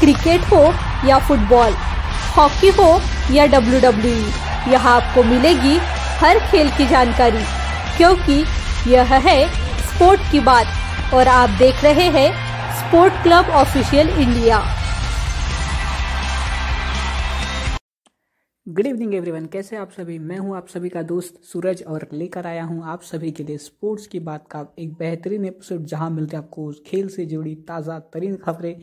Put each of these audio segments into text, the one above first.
cricket हो या football hockey हो या डब्ल्यू डब्ल्यू e, यहाँ आपको मिलेगी हर खेल की जानकारी क्योंकि यह है स्पोर्ट की बात और आप देख रहे हैं sport club official India good evening everyone कैसे आप सभी मैं हूं आप सभी का दोस्त सूरज और लेकर आया हूं आप सभी के लिए स्पोर्ट्स की बात का एक बेहतरीन एपिसोड जहां मिलते हैं आपको खेल से जुड़ी ताज़ा तरीन खबरें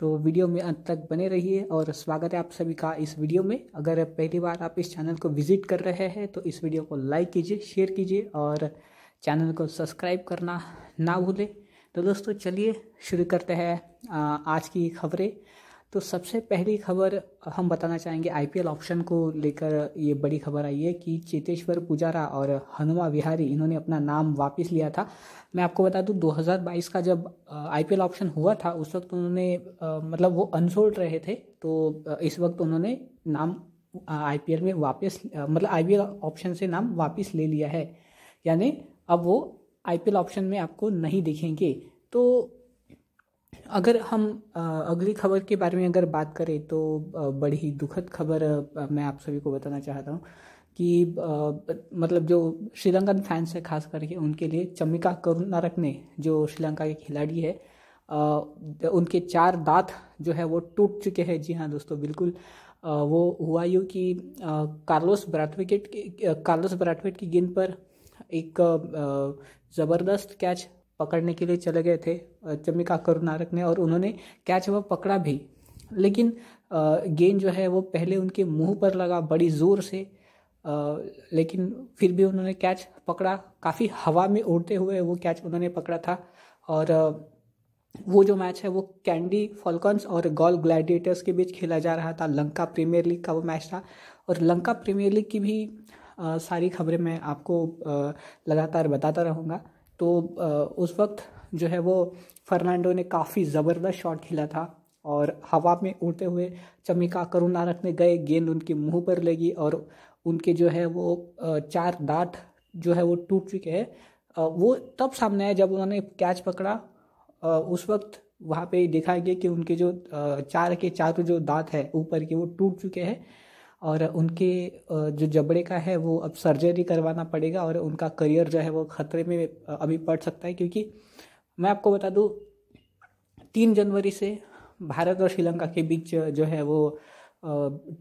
तो वीडियो में अंत तक बने रहिए और स्वागत है आप सभी का इस वीडियो में अगर पहली बार आप इस चैनल को विजिट कर रहे हैं तो इस वीडियो को लाइक कीजिए शेयर कीजिए और चैनल को सब्सक्राइब करना ना भूलें तो दोस्तों चलिए शुरू करते हैं आज की खबरें तो सबसे पहली खबर हम बताना चाहेंगे आईपीएल ऑप्शन को लेकर ये बड़ी खबर आई है कि चेतेश्वर पुजारा और हनुमा विहारी इन्होंने अपना नाम वापस लिया था मैं आपको बता दूं 2022 का जब आईपीएल ऑप्शन हुआ था उस वक्त उन्होंने मतलब वो अनसोल्ड रहे थे तो इस वक्त उन्होंने नाम आईपीएल में वापस मतलब आईपीएल ऑप्शन से नाम वापस ले लिया है यानी अब वो आईपीएल ऑप्शन में आपको नहीं दिखेंगे तो अगर हम अगली खबर के बारे में अगर बात करें तो बड़ी ही दुखद खबर मैं आप सभी को बताना चाहता हूँ कि मतलब जो श्रीलंकन फैंस है खास करके उनके लिए चमिका ने जो श्रीलंका के खिलाड़ी है उनके चार दांत जो है वो टूट चुके हैं जी हाँ दोस्तों बिल्कुल वो हुआ यूँ कि कार्लोस ब्राथविकेट कार्लोस ब्राथविकेट की गेंद पर एक ज़बरदस्त कैच पकड़ने के लिए चले गए थे चमिका करुणारक ने और उन्होंने कैच वो पकड़ा भी लेकिन गेंद जो है वो पहले उनके मुंह पर लगा बड़ी ज़ोर से लेकिन फिर भी उन्होंने कैच पकड़ा काफ़ी हवा में उड़ते हुए वो कैच उन्होंने पकड़ा था और वो जो मैच है वो कैंडी फॉल्कन्स और गॉल ग्लैडिएटर्स के बीच खेला जा रहा था लंका प्रीमियर लीग का वो मैच था और लंका प्रीमियर लीग की भी आ, सारी खबरें मैं आपको लगातार बताता रहूँगा तो उस वक्त जो है वो फर्नांडो ने काफ़ी ज़बरदस्त शॉट खेला था और हवा में उड़ते हुए चमिका करुणा रखने गए गेंद उनके मुंह पर लगी और उनके जो है वो चार दांत जो है वो टूट चुके हैं वो तब सामने आया जब उन्होंने कैच पकड़ा उस वक्त वहाँ पे देखा गया कि उनके जो चार के चारों जो दांत है ऊपर के वो टूट चुके हैं और उनके जो जबड़े का है वो अब सर्जरी करवाना पड़ेगा और उनका करियर जो है वो ख़तरे में अभी पड़ सकता है क्योंकि मैं आपको बता दूँ तीन जनवरी से भारत और श्रीलंका के बीच जो है वो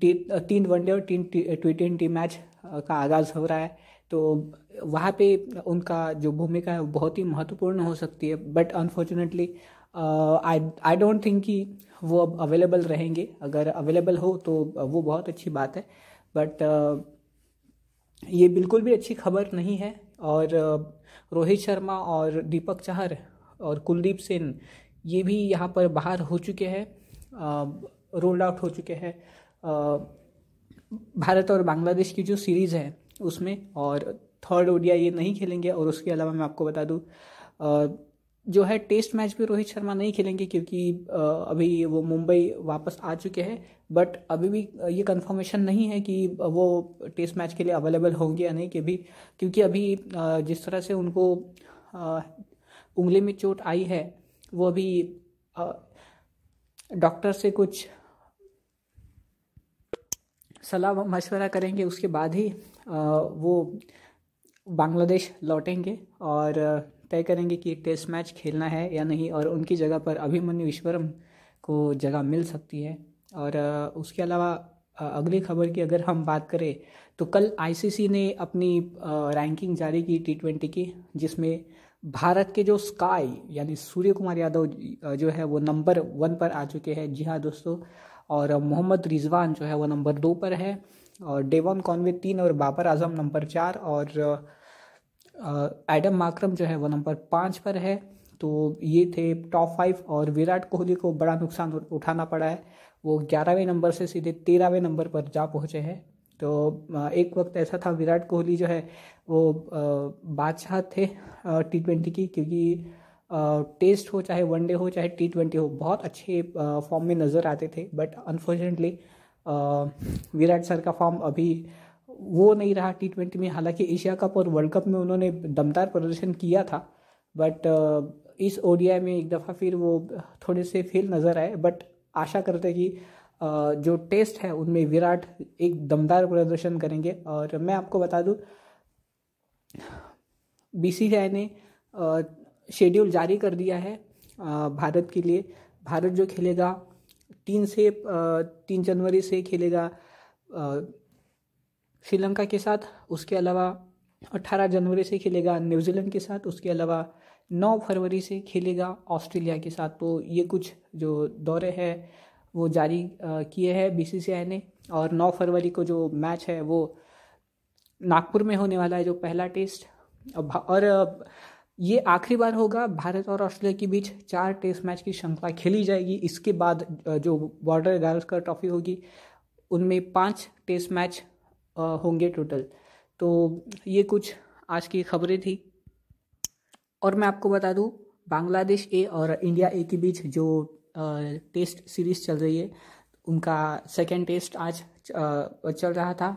तीन वनडे और तीन टी ट्वेंटी मैच का आगाज़ हो रहा है तो वहाँ पे उनका जो भूमिका है वो बहुत ही महत्वपूर्ण हो सकती है but unfortunately I I don't think कि वो अब अवेलेबल रहेंगे अगर अवेलेबल हो तो वो बहुत अच्छी बात है बट ये बिल्कुल भी अच्छी खबर नहीं है और रोहित शर्मा और दीपक चाहर और कुलदीप सिंह ये भी यहाँ पर बाहर हो चुके हैं रोल्ड आउट हो चुके हैं भारत और बांग्लादेश की जो सीरीज़ है उसमें और थर्ड ओडिया ये नहीं खेलेंगे और उसके अलावा मैं आपको बता दूँ जो है टेस्ट मैच भी रोहित शर्मा नहीं खेलेंगे क्योंकि अभी वो मुंबई वापस आ चुके हैं बट अभी भी ये कंफर्मेशन नहीं है कि वो टेस्ट मैच के लिए अवेलेबल होंगे या नहीं कि भी क्योंकि अभी जिस तरह से उनको उंगली में चोट आई है वो अभी डॉक्टर से कुछ सलाह मशवरा करेंगे उसके बाद ही वो बांग्लादेश लौटेंगे और तय करेंगे कि टेस्ट मैच खेलना है या नहीं और उनकी जगह पर अभिमन्यु ईश्वरम को जगह मिल सकती है और उसके अलावा अगली खबर की अगर हम बात करें तो कल आईसीसी ने अपनी रैंकिंग जारी की टी ट्वेंटी की जिसमें भारत के जो स्काई यानी सूर्य कुमार यादव जो है वो नंबर वन पर आ चुके हैं जी हाँ दोस्तों और मोहम्मद रिजवान जो है वो नंबर दो पर है और डेवन कॉनवे तीन और बाबर आजम नंबर चार और एडम माक्रम जो है वो नंबर पाँच पर है तो ये थे टॉप फाइव और विराट कोहली को बड़ा नुकसान उठाना पड़ा है वो ग्यारहवें नंबर से सीधे तेरहवें नंबर पर जा पहुँचे हैं तो एक वक्त ऐसा था विराट कोहली जो है वो बादशाह थे टी ट्वेंटी की क्योंकि टेस्ट हो चाहे वनडे हो चाहे टी ट्वेंटी हो बहुत अच्छे फॉर्म में नज़र आते थे बट अनफॉर्चुनेटली विराट सर का फॉर्म अभी वो नहीं रहा टी ट्वेंटी में हालांकि एशिया कप और वर्ल्ड कप में उन्होंने दमदार प्रदर्शन किया था बट uh, इस ओडीआई में एक दफ़ा फिर वो थोड़े से फेल नज़र आए बट आशा करते कि uh, जो टेस्ट है उनमें विराट एक दमदार प्रदर्शन करेंगे और मैं आपको बता दूँ बी ने शेड्यूल uh, जारी कर दिया है भारत के लिए भारत जो खेलेगा तीन से तीन जनवरी से खेलेगा श्रीलंका के साथ उसके अलावा 18 जनवरी से खेलेगा न्यूजीलैंड के साथ उसके अलावा 9 फरवरी से खेलेगा ऑस्ट्रेलिया के साथ तो ये कुछ जो दौरे हैं वो जारी किए हैं बी ने और 9 फरवरी को जो मैच है वो नागपुर में होने वाला है जो पहला टेस्ट और ये आखिरी बार होगा भारत और ऑस्ट्रेलिया के बीच चार टेस्ट मैच की श्रृंखला खेली जाएगी इसके बाद जो बॉर्डर का ट्रॉफी होगी उनमें पांच टेस्ट मैच होंगे टोटल तो ये कुछ आज की खबरें थी और मैं आपको बता दूँ बांग्लादेश ए और इंडिया ए के बीच जो टेस्ट सीरीज़ चल रही है उनका सेकेंड टेस्ट आज चल रहा था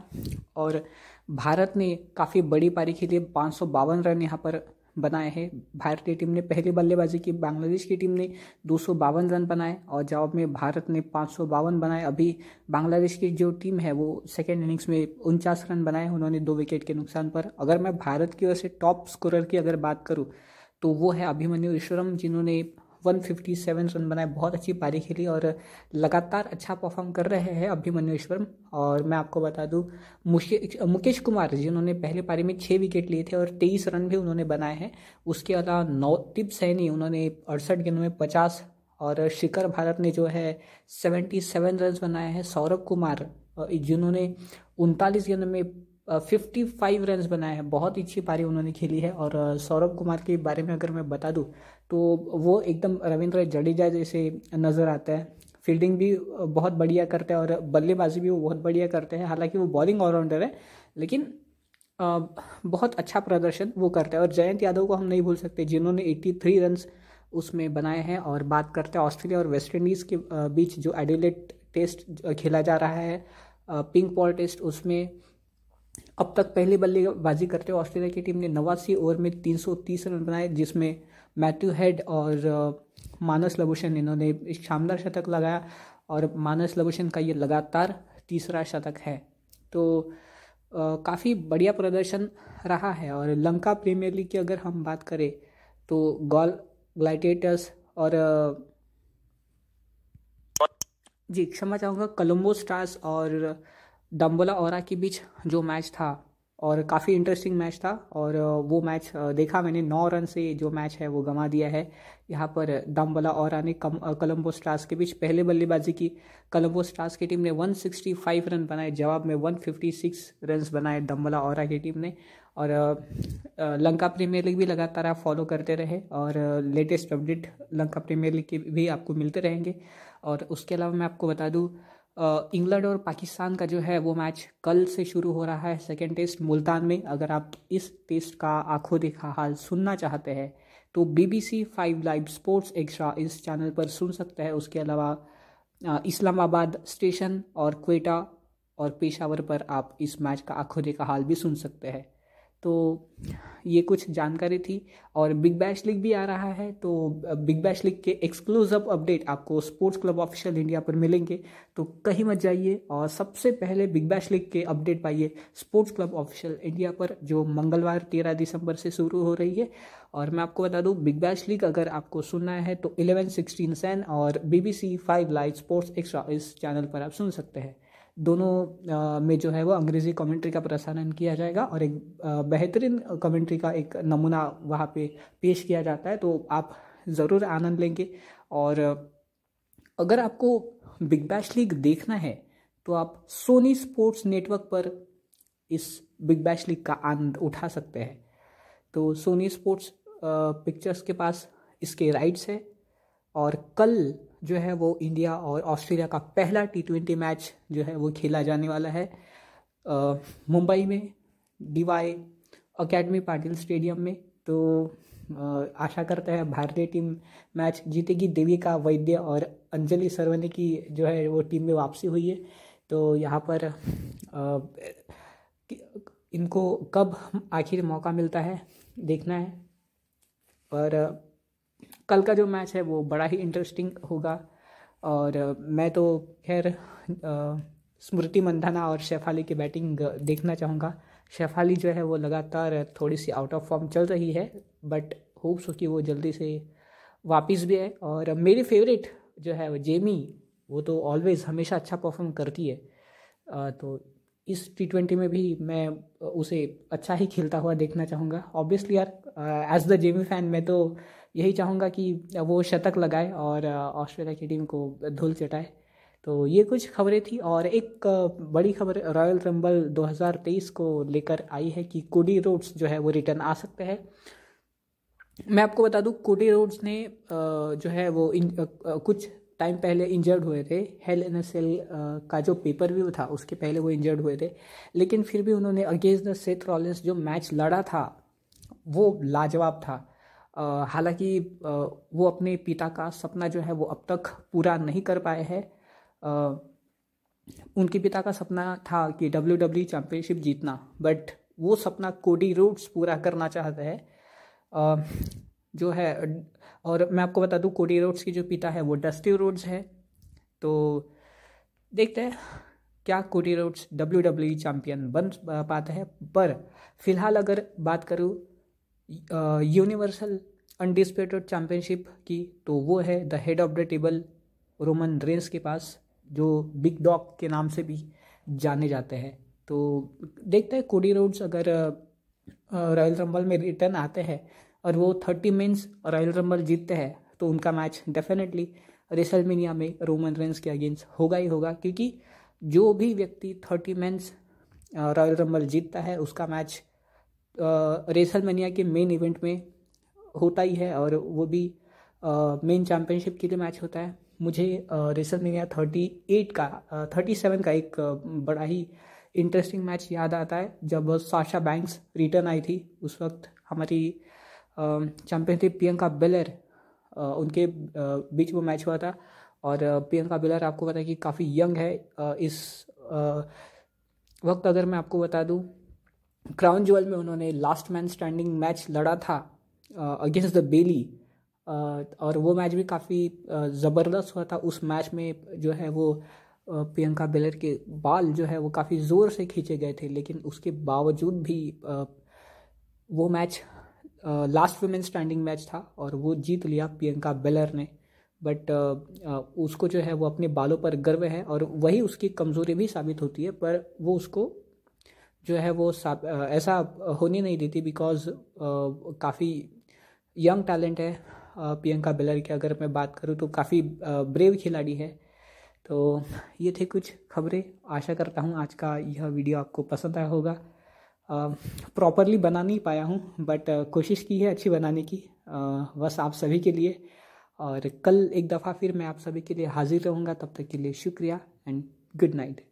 और भारत ने काफ़ी बड़ी पारी के लिए पाँच रन यहाँ पर बनाए हैं भारतीय टीम ने पहले बल्लेबाजी की बांग्लादेश की टीम ने दो रन बनाए और जवाब में भारत ने पाँच बनाए अभी बांग्लादेश की जो टीम है वो सेकेंड इनिंग्स में उनचास रन बनाए उन्होंने दो विकेट के नुकसान पर अगर मैं भारत की ओर से टॉप स्कोरर की अगर बात करूँ तो वो है अभिमन्यु ईश्वरम जिन्होंने वन फिफ्टी सेवन रन बनाए बहुत अच्छी पारी खेली और लगातार अच्छा परफॉर्म कर रहे हैं अभी ईश्वरम और मैं आपको बता दूँ मुकेश कुमार जिन्होंने पहले पारी में छः विकेट लिए थे और तेईस रन भी उन्होंने बनाए हैं उसके अलावा नौ सैनी उन्होंने अड़सठ गेंदों में पचास और शिखर भारत ने जो है सेवेंटी सेवन रन बनाए हैं सौरभ कुमार जिन्होंने उनतालीस गेंदों में फिफ्टी फाइव रन बनाए हैं बहुत ही अच्छी पारी उन्होंने खेली है और सौरभ कुमार के बारे में अगर मैं बता दूँ तो वो एकदम रविंद्र जडेजा जैसे नज़र आता है फील्डिंग भी बहुत बढ़िया करते हैं और बल्लेबाजी भी वो बहुत बढ़िया करते हैं हालांकि वो बॉलिंग ऑलराउंडर है लेकिन बहुत अच्छा प्रदर्शन वो करते हैं और जयंत यादव को हम नहीं भूल सकते जिन्होंने 83 रन उसमें बनाए हैं और बात करते हैं ऑस्ट्रेलिया और वेस्ट इंडीज़ के बीच जो एडिलेट टेस्ट खेला जा रहा है पिंक बॉल टेस्ट उसमें अब तक पहले बल्लेबाजी करते हुए ऑस्ट्रेलिया की टीम ने नवासी ओवर में 330 रन बनाए जिसमें मैथ्यू हेड और मानस लभूषण इन्होंने शानदार शतक लगाया और मानस लभूषण का ये लगातार तीसरा शतक है तो काफ़ी बढ़िया प्रदर्शन रहा है और लंका प्रीमियर लीग की अगर हम बात करें तो गॉल ग्लाइटेटर्स और जी क्षमा चाहूँगा कोलम्बो स्टार्स और डम्बोला और के बीच जो मैच था और काफ़ी इंटरेस्टिंग मैच था और वो मैच देखा मैंने नौ रन से जो मैच है वो गंवा दिया है यहाँ पर दम्बला और ने कम कोलम्बो स्टार्स के बीच पहले बल्लेबाजी की कोलम्बो स्टार्स की टीम ने 165 रन बनाए जवाब में 156 रन बनाए डम्बला और की टीम ने और लंका प्रीमियर लीग भी लगातार आप फॉलो करते रहे और latest update Lanka premier league के भी आपको मिलते रहेंगे और उसके अलावा मैं आपको बता दूँ इंग्लैंड और पाकिस्तान का जो है वो मैच कल से शुरू हो रहा है सेकेंड टेस्ट मुल्तान में अगर आप इस टेस्ट का आंखों देखा हाल सुनना चाहते हैं तो BBC five live sports extra इस चैनल पर सुन सकते हैं उसके अलावा इस्लामाबाद स्टेशन और क्वेटा और पेशावर पर आप इस मैच का आंखों देखा हाल भी सुन सकते हैं तो ये कुछ जानकारी थी और बिग बैश लीग भी आ रहा है तो बिग बैश लीग के एक्सक्लूसिव अपडेट आपको स्पोर्ट्स क्लब ऑफिशियल इंडिया पर मिलेंगे तो कहीं मत जाइए और सबसे पहले बिग बैश लीग के अपडेट पाइए स्पोर्ट्स क्लब ऑफिशियल इंडिया पर जो मंगलवार तेरह दिसंबर से शुरू हो रही है और मैं आपको बता दूँ बिग बैश लीग अगर आपको सुनना है तो इलेवन सिक्सटीन सैन और B B C five live sports extra इस चैनल पर आप सुन सकते हैं दोनों में जो है वो अंग्रेज़ी कमेंट्री का प्रसारण किया जाएगा और एक बेहतरीन कमेंट्री का एक नमूना वहाँ पे पेश किया जाता है तो आप ज़रूर आनंद लेंगे और अगर आपको बिग बैश लीग देखना है तो आप सोनी स्पोर्ट्स नेटवर्क पर इस बिग बैश लीग का आनंद उठा सकते हैं तो सोनी स्पोर्ट्स पिक्चर्स के पास इसके राइट्स है और कल जो है वो इंडिया और ऑस्ट्रेलिया का पहला टी ट्वेंटी मैच जो है वो खेला जाने वाला है मुंबई में डीवाई अकेडमी पाटिल स्टेडियम में तो आशा करते हैं भारतीय टीम मैच जीतेगी देविका वैद्य और अंजलि सरवने की जो है वो टीम में वापसी हुई है तो यहाँ पर इनको कब आखिर मौका मिलता है देखना है और कल का जो मैच है वो बड़ा ही इंटरेस्टिंग होगा और मैं तो खैर स्मृति मंधाना और शेफाली की बैटिंग देखना चाहूँगा शेफाली जो है वो लगातार थोड़ी सी आउट ऑफ फॉर्म चल रही है बट होप्स हो कि वो जल्दी से वापस भी आए और मेरी फेवरेट जो है वो जेमी वो तो ऑलवेज़ हमेशा अच्छा परफॉर्म करती है तो इस टी ट्वेंटी में भी मैं उसे अच्छा ही खेलता हुआ देखना चाहूँगा ऑब्वियसली यार एज द जेमी फैन मैं तो यही चाहूँगा कि वो शतक लगाए और ऑस्ट्रेलिया की टीम को धूल चटाए तो ये कुछ खबरें थी और एक बड़ी खबर रॉयल रंबल 2023 को लेकर आई है कि कोडी रोड्स जो है वो रिटर्न आ सकते हैं मैं आपको बता दूं कोडी रोड्स ने जो है वो इन, कुछ टाइम पहले इंजर्ड हुए थे हेल इन सेल का जो पेपर व्यू था उसके पहले वो इंजर्ड हुए थे लेकिन फिर भी उन्होंने अगेंस्ट द सेथ रॉलिन्स जो मैच लड़ा था वो लाजवाब था हालांकि वो अपने पिता का सपना जो है वो अब तक पूरा नहीं कर पाए हैं उनके पिता का सपना था कि डब्ल्यू डब्ल्यू चैम्पियनशिप जीतना बट वो सपना कोडी रूट्स पूरा करना चाहते हैं जो है और मैं आपको बता दूं कोडी रोड्स की जो पिता है वो डस्टी रोड्स है तो देखते हैं क्या Cody Rhodes W W champion बन पाते हैं पर फिलहाल अगर बात करूँ यूनिवर्सल अनडिस्प्यूटेड चैम्पियनशिप की तो वो है the head of the table Roman Reigns के पास जो बिग डॉग के नाम से भी जाने जाते हैं तो देखते हैं कोडी रोड्स अगर रॉयल रंबल में रिटर्न आते हैं और वो थर्टी मिनस और रॉयल रंबल जीतते हैं तो उनका मैच डेफिनेटली रेसलमेनिया में रोमन रेंस के अगेंस्ट होगा ही होगा क्योंकि जो भी व्यक्ति थर्टी मेंस रॉयल रंबल जीतता है उसका मैच रेसलमेनिया के मेन इवेंट में होता ही है और वो भी मेन चैम्पियनशिप के लिए मैच होता है मुझे रेसलमेनिया थर्टी एट का थर्टी सेवन का एक बड़ा ही इंटरेस्टिंग मैच याद आता है जब साशा बैंक्स रिटर्न आई थी उस वक्त हमारी चैंपियन थी प्रियंका बेलर उनके बीच वो मैच हुआ था और प्रियंका बेलर आपको पता है कि काफ़ी यंग है इस वक्त अगर मैं आपको बता दूं क्राउन ज्वेल में उन्होंने लास्ट मैन स्टैंडिंग मैच लड़ा था अगेंस्ट द बेली और वो मैच भी काफ़ी ज़बरदस्त हुआ था उस मैच में जो है वो प्रियंका बेलर के बाल जो है वो काफ़ी ज़ोर से खींचे गए थे लेकिन उसके बावजूद भी वो match last woman standing match था और वो जीत लिया प्रियंका बेलर ने बट उसको जो है वो अपने बालों पर गर्व है और वही उसकी कमज़ोरी भी साबित होती है पर वो उसको जो है वो ऐसा होने नहीं देती बिकॉज काफ़ी यंग टैलेंट है प्रियंका बेलर की अगर मैं बात करूँ तो काफ़ी ब्रेव खिलाड़ी है तो ये थे कुछ खबरें आशा करता हूँ आज का यह वीडियो आपको पसंद आया होगा प्रॉपरली बना नहीं पाया हूँ बट कोशिश की है अच्छी बनाने की बस आप सभी के लिए और कल एक दफ़ा फिर मैं आप सभी के लिए हाजिर रहूँगा तब तक के लिए शुक्रिया एंड गुड नाइट